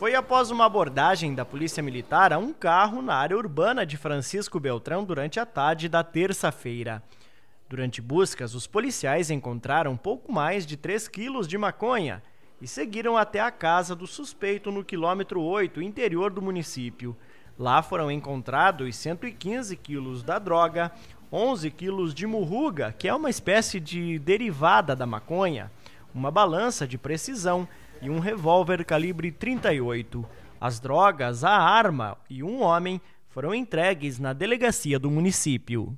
Foi após uma abordagem da Polícia Militar a um carro na área urbana de Francisco Beltrão durante a tarde da terça-feira. Durante buscas, os policiais encontraram pouco mais de 3 quilos de maconha e seguiram até a casa do suspeito no quilômetro 8, interior do município. Lá foram encontrados 115 quilos da droga, 11 quilos de murruga, que é uma espécie de derivada da maconha, uma balança de precisão, e um revólver calibre 38. As drogas, a arma e um homem foram entregues na delegacia do município.